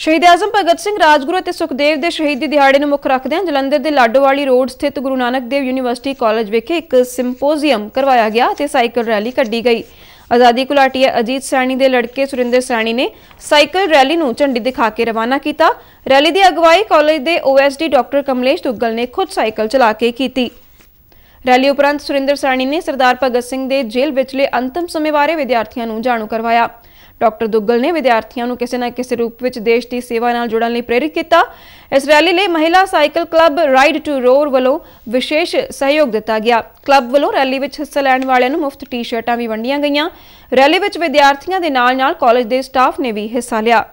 ਸ਼ਹੀਦ ਆਜ਼ਮ ਭਗਤ ਸਿੰਘ ਰਾਜਗੁਰੂ ਅਤੇ ਸੁਖਦੇਵ ਦੇ ਸ਼ਹੀਦੀ ਦਿਹਾੜੇ ਨੂੰ ਮੁੱਖ ਰੱਖਦਿਆਂ ਜਲੰਧਰ ਦੇ ਲਾਡੋਵਾਲੀ ਰੋਡ ਸਥਿਤ ਗੁਰੂ ਨਾਨਕ ਦੇਵ ਯੂਨੀਵਰਸਿਟੀ ਕਾਲਜ ਵਿਖੇ ਇੱਕ ਸਿੰਪੋਜ਼ੀਅਮ ਕਰਵਾਇਆ ਗਿਆ ਤੇ ਸਾਈਕਲ ਰੈਲੀ ਕੱਢੀ ਗਈ ਆਜ਼ਾਦੀ ਕੁਲਾਟੀਆ ਅਜੀਤ ਸੈਣੀ ਦੇ ਲੜਕੇ ਸੁਰਿੰਦਰ ਸੈਣੀ ਨੇ ਸਾਈਕਲ ਰੈਲੀ ਨੂੰ ਝੰਡੀ ਦਿਖਾ ਕੇ ਰਵਾਨਾ ਕੀਤਾ ਰੈਲੀ ਦੀ ਅਗਵਾਈ ਕਾਲਜ ਦੇ ਓਐਸਡੀ ਡਾਕਟਰ ਕਮਲੇਸ਼ ਦੁੱਗਲ ਨੇ ਖੁਦ ਸਾਈਕਲ ਚਲਾ ਕੇ ਕੀਤੀ ਰੈਲੀ ਉਪਰੰਤ ਸੁਰਿੰਦਰ ਸੈਣੀ ਨੇ ਸਰਦਾਰ ਭਗਤ ਸਿੰਘ ਦੇ ਜੇਲ੍ਹ ਵਿਚਲੇ ਅੰਤਮ ਸਮੇਂ ਬਾਰੇ ਵਿਦਿਆਰਥੀਆਂ ਨੂੰ ਜਾਣੂ ਕਰਵਾਇਆ ਡਾਕਟਰ ਦੁੱਗਲ ਨੇ ਵਿਦਿਆਰਥੀਆਂ ਨੂੰ ਕਿਸੇ ਨਾ ਕਿਸੇ ਰੂਪ ਵਿੱਚ ਦੇਸ਼ ਦੀ ਸੇਵਾ ਨਾਲ ਜੁੜਨ ਲਈ ਪ੍ਰੇਰਿਤ ਕੀਤਾ ਇਸ ਰੈਲੀ ਲਈ ਮਹਿਲਾ cycle club ride to roar ਵੱਲੋਂ ਵਿਸ਼ੇਸ਼ ਸਹਿਯੋਗ ਦਿੱਤਾ ਗਿਆ ਕਲੱਬ ਵੱਲੋਂ ਰੈਲੀ ਵਿੱਚ ਹਿੱਸਾ ਲੈਣ ਵਾਲਿਆਂ ਨੂੰ ਮੁਫਤ ਟੀ-ਸ਼ਰਟਾਂ ਵੀ ਵੰਡੀਆਂ ਗਈਆਂ ਰੈਲੀ ਵਿੱਚ ਵਿਦਿਆਰਥੀਆਂ ਦੇ ਨਾਲ-ਨਾਲ ਕਾਲਜ ਦੇ ਸਟਾਫ ਨੇ ਵੀ ਹਿੱਸਾ ਲਿਆ